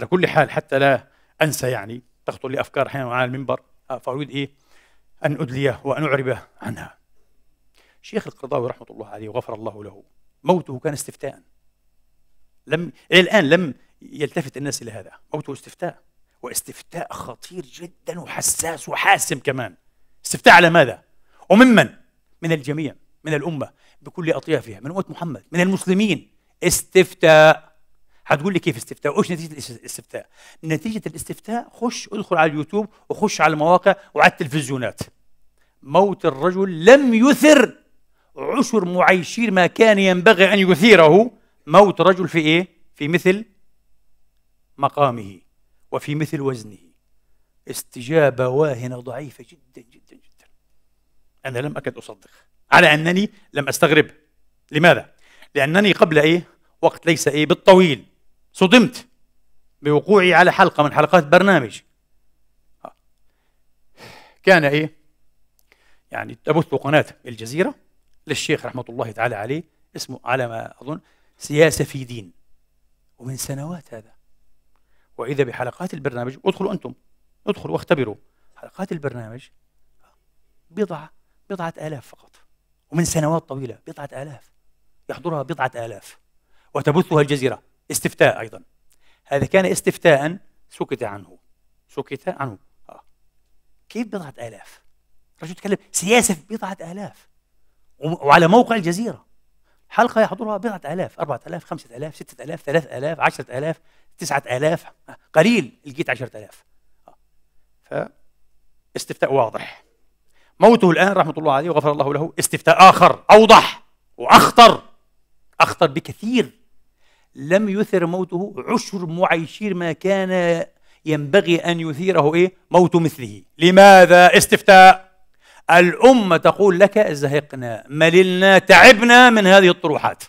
على كل حال حتى لا انسى يعني تخطر لي افكار احيانا على المنبر آه، فاريد ايه ان ادليه وان اعرب عنها شيخ القرضاوي رحمه الله عليه وغفر الله له موته كان استفتاء لم الى الان لم يلتفت الناس الى هذا موته استفتاء واستفتاء خطير جدا وحساس وحاسم كمان استفتاء على ماذا وممن من الجميع من الامه بكل اطيافها من امه محمد من المسلمين استفتاء هتقول لي كيف استفتاء وايش نتيجه الاستفتاء نتيجه الاستفتاء خش ادخل على اليوتيوب وخش على المواقع وعلى التلفزيونات موت الرجل لم يثر عشر معيشين ما كان ينبغي ان يثيره موت رجل في ايه في مثل مقامه وفي مثل وزنه استجابه واهنه ضعيفه جدا جدا جدا انا لم اكد اصدق على انني لم استغرب لماذا لانني قبل ايه وقت ليس ايه بالطويل صدمت بوقوعي على حلقة من حلقات برنامج كان إيه يعني تبث قناة الجزيرة للشيخ رحمة الله تعالى عليه اسمه على ما أظن سياسة في دين ومن سنوات هذا وإذا بحلقات البرنامج ادخلوا أنتم ادخلوا واختبروا حلقات البرنامج بضعة بضعة آلاف فقط ومن سنوات طويلة بضعة آلاف يحضرها بضعة آلاف وتبثها الجزيرة استفتاء أيضا هذا كان استفتاء سكت عنه سكت عنه آه. كيف بضعة آلاف رجل يتكلم سياسة في بضعة آلاف وعلى موقع الجزيرة حلقة يحضرها بضعة آلاف أربعة آلاف خمسة آلاف ستة آلاف ثلاثة آلاف عشرة آلاف تسعة آلاف آه. قليل لقيت عشرة آلاف آه. استفتاء واضح موته الآن رحمة الله عليه وغفر الله له استفتاء آخر أوضح وأخطر أخطر بكثير لم يثر موته عشر معيشير ما كان ينبغي أن يثيره إيه؟ موت مثله لماذا؟ استفتاء الأمة تقول لك زهقنا مللنا تعبنا من هذه الطروحات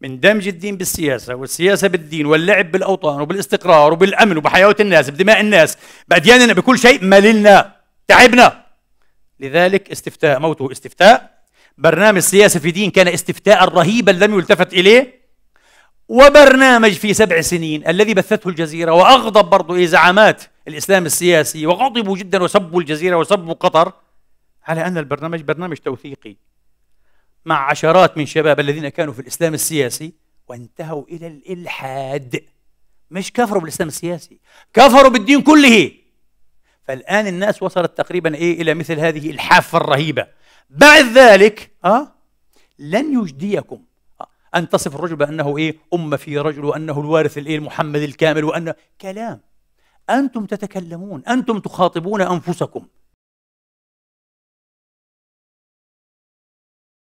من دمج الدين بالسياسة والسياسة بالدين واللعب بالأوطان وبالاستقرار وبالأمن وبحياة الناس بدماء الناس بأدياننا بكل شيء مللنا تعبنا لذلك استفتاء موته استفتاء برنامج سياسة في دين كان استفتاء رهيبا لم يلتفت إليه وبرنامج في سبع سنين الذي بثته الجزيرة وأغضب برضو إيه زعامات الإسلام السياسي وغضبوا جدا وسبوا الجزيرة وسبوا قطر على أن البرنامج برنامج توثيقي مع عشرات من شباب الذين كانوا في الإسلام السياسي وانتهوا إلى الإلحاد مش كفروا بالإسلام السياسي كفروا بالدين كله فالآن الناس وصلت تقريبا إيه إلى مثل هذه الحافة الرهيبة بعد ذلك أه لن يجديكم أن تصف الرجل بأنه إيه أمة في رجل وأنه الوارث الإيه المحمد الكامل وأن كلام أنتم تتكلمون أنتم تخاطبون أنفسكم